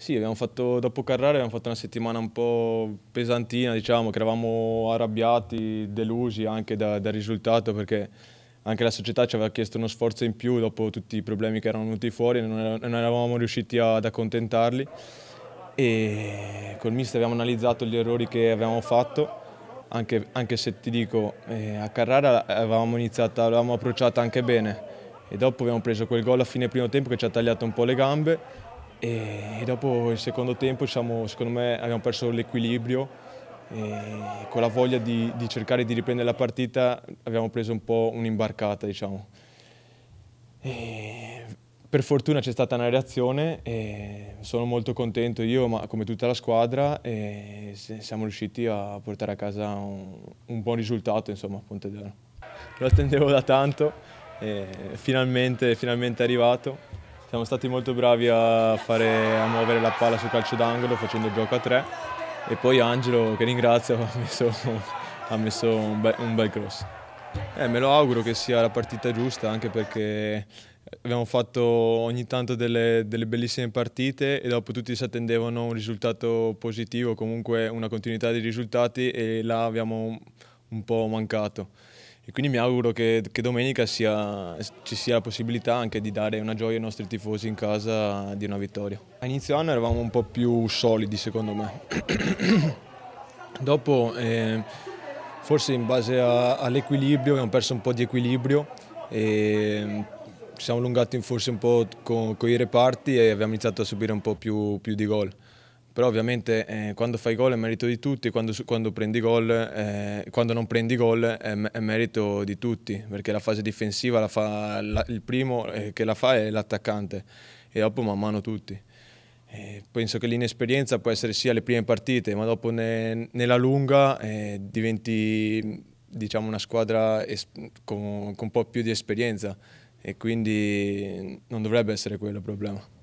Sì, fatto, dopo Carrara abbiamo fatto una settimana un po' pesantina, diciamo, che eravamo arrabbiati, delusi anche da, dal risultato, perché anche la società ci aveva chiesto uno sforzo in più dopo tutti i problemi che erano venuti fuori, non, non eravamo riusciti ad accontentarli. E col mister abbiamo analizzato gli errori che avevamo fatto, anche, anche se ti dico, eh, a Carrara avevamo, iniziato, avevamo approcciato anche bene, e dopo abbiamo preso quel gol a fine primo tempo che ci ha tagliato un po' le gambe, e dopo il secondo tempo diciamo, secondo me abbiamo perso l'equilibrio e con la voglia di, di, cercare di riprendere la partita abbiamo preso un po' un'imbarcata diciamo. per fortuna c'è stata una reazione e sono molto contento io ma come tutta la squadra e siamo riusciti a portare a casa un, un buon risultato insomma, a Pontedano. Lo attendevo da tanto e finalmente, finalmente è arrivato siamo stati molto bravi a, fare, a muovere la palla sul calcio d'angolo facendo il gioco a tre e poi Angelo, che ringrazio, ha messo, ha messo un, be un, bel cross. Eh, me lo auguro che sia la partita giusta anche perché abbiamo fatto ogni tanto delle, delle bellissime partite e dopo tutti si attendevano un risultato positivo, comunque una continuità di risultati e là abbiamo un po' mancato e quindi mi auguro che, che domenica sia, ci sia la possibilità anche di dare una gioia ai nostri tifosi in casa di una vittoria. A inizio anno eravamo un po' più solidi secondo me, dopo eh, forse in base all'equilibrio abbiamo perso un po' di equilibrio e mm, ci siamo allungati forse un po' con, con i reparti e abbiamo iniziato a subire un po' più, più di gol però ovviamente eh, quando fai gol è merito di tutti, quando, quando, gol, eh, quando non prendi gol è, è, merito di tutti, perché la fase difensiva la fa, la, il primo eh, che la fa è l'attaccante e dopo man mano tutti. E eh, penso che l'inesperienza può essere sia le prime partite, ma dopo ne, nella lunga eh, diventi diciamo, una squadra es, con, con un po' più di esperienza e quindi non dovrebbe essere quello il problema.